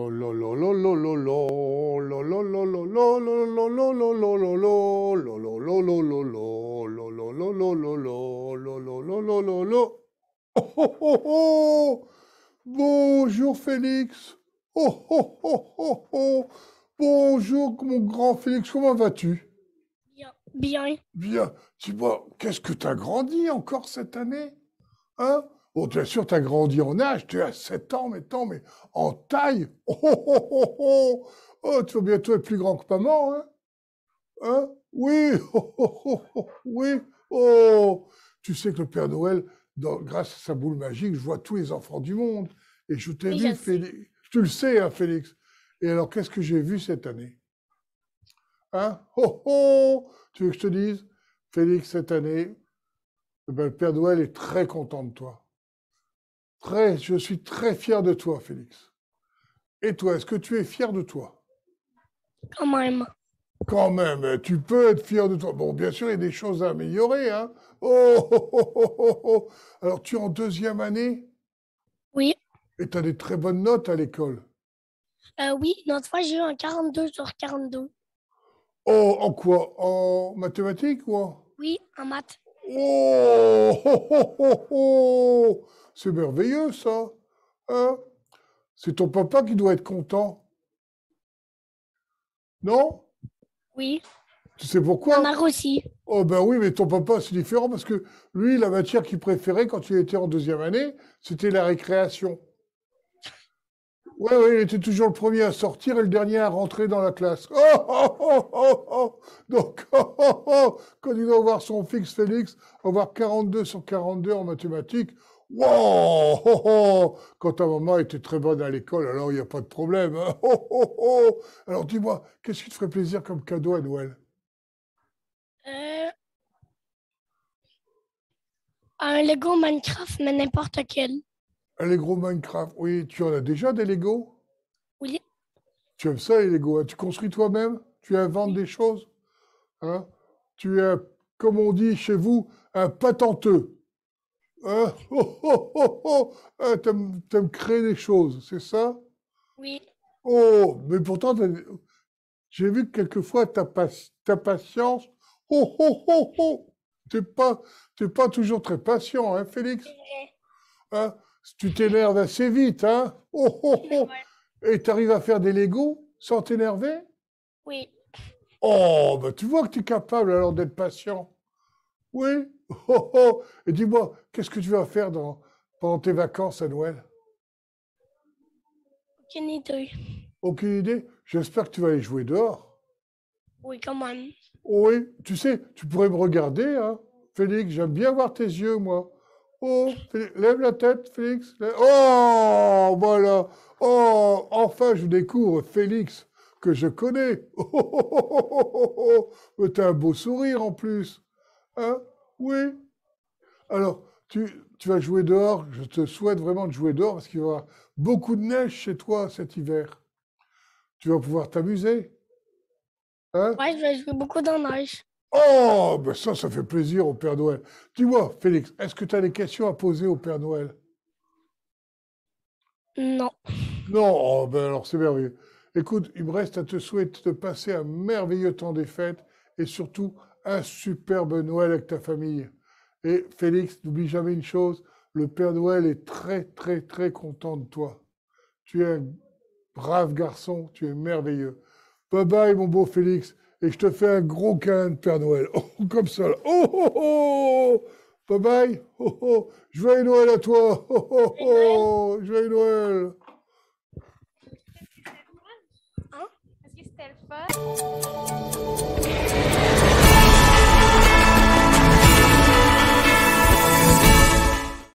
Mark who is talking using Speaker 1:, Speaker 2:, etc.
Speaker 1: Bonjour Félix. Oh, oh, oh, oh, Bonjour mon grand Félix, comment vas-tu Bien. Bien. Bien. Dis-moi, qu'est-ce que t'as grandi encore cette année Hein Bon, tu as sûr, tu as grandi en âge, tu as 7 ans maintenant, mais en taille, oh, oh, oh, oh, tu vas bientôt être plus grand que maman, hein Hein Oui, oh, oh, oh, oui, oh Tu sais que le Père Noël, grâce à sa boule magique, je vois tous les enfants du monde. Et je t'ai dit, Félix, tu le sais, hein, Félix. Et alors, qu'est-ce que j'ai vu cette année Hein Oh, oh Tu veux que je te dise Félix, cette année, le Père Noël est très content de toi. Très, je suis très fier de toi, Félix. Et toi, est-ce que tu es fier de toi Quand même. Quand même, tu peux être fier de toi. Bon, bien sûr, il y a des choses à améliorer. Hein. Oh, oh, oh, oh Alors, tu es en deuxième année Oui. Et tu as des très bonnes notes à l'école euh, Oui, L'autre fois, j'ai eu un 42 sur 42. Oh, en quoi En mathématiques ou Oui, en maths. Oh, oh c'est merveilleux ça. Hein c'est ton papa qui doit être content. Non Oui. Tu sais pourquoi marre aussi. Oh ben oui, mais ton papa, c'est différent parce que lui, la matière qu'il préférait quand il était en deuxième année, c'était la récréation. Oui, il était toujours le premier à sortir et le dernier à rentrer dans la classe. Oh, oh, oh, oh, oh. oh. Donc, oh, oh, quand il doit voir son fixe Félix, avoir 42 sur 42 en mathématiques, Wow Quand ta maman était très bonne à l'école, alors il n'y a pas de problème. Hein. Alors dis-moi, qu'est-ce qui te ferait plaisir comme cadeau à Noël euh, Un Lego Minecraft, mais n'importe quel. Un Lego Minecraft, oui. Tu en as déjà des Lego Oui. Tu aimes ça les Lego hein? Tu construis toi-même Tu inventes des choses hein? Tu es, comme on dit chez vous, un patenteux. Tu euh, oh, oh, oh, oh eh, créer des choses, c'est ça Oui. Oh, mais pourtant, j'ai vu que quelquefois ta, patience, oh, oh, oh, oh, pas, pas toujours très patient, hein, Félix hein Tu t'énerves assez vite, hein Oh, oh, oh Et à faire des Legos sans t'énerver Oui. Oh, bah tu vois que tu es capable alors d'être patient. Oui Oh oh Et dis-moi, qu'est-ce que tu vas faire pendant tes vacances à Noël Aucune idée. Aucune idée J'espère que tu vas aller jouer dehors. Oui, quand même. Oui, tu sais, tu pourrais me regarder, hein Félix, j'aime bien voir tes yeux, moi. Oh, lève la tête, Félix. Oh, voilà. Oh, enfin, je découvre Félix, que je connais. Oh, oh, oh, oh, oh, oh. oh. Mais t'as un beau sourire en plus. Hein? oui. Alors, tu, vas jouer dehors. Je te souhaite vraiment de jouer dehors parce qu'il va y aura beaucoup de neige chez toi cet hiver. Tu vas pouvoir t'amuser. Hein je vais jouer beaucoup dans la neige. Oh, ben ça, ça fait plaisir au Père Noël. Dis-moi, Félix, est-ce que tu as des questions à poser au Père Noël Non. Non, oh, ben alors c'est merveilleux. Écoute, il me reste à te souhaiter de passer un merveilleux temps des fêtes et surtout un superbe Noël avec ta famille. Et Félix, n'oublie jamais une chose, le Père Noël est très, très, très content de toi. Tu es un brave garçon, tu es merveilleux. Bye bye, mon beau Félix, et je te fais un gros câlin de Père Noël. Oh, comme ça, oh oh oh, oh, oh, oh Bye bye, oh, oh Joyeux Noël à toi Oh, oh, oh Joyeux Noël hein?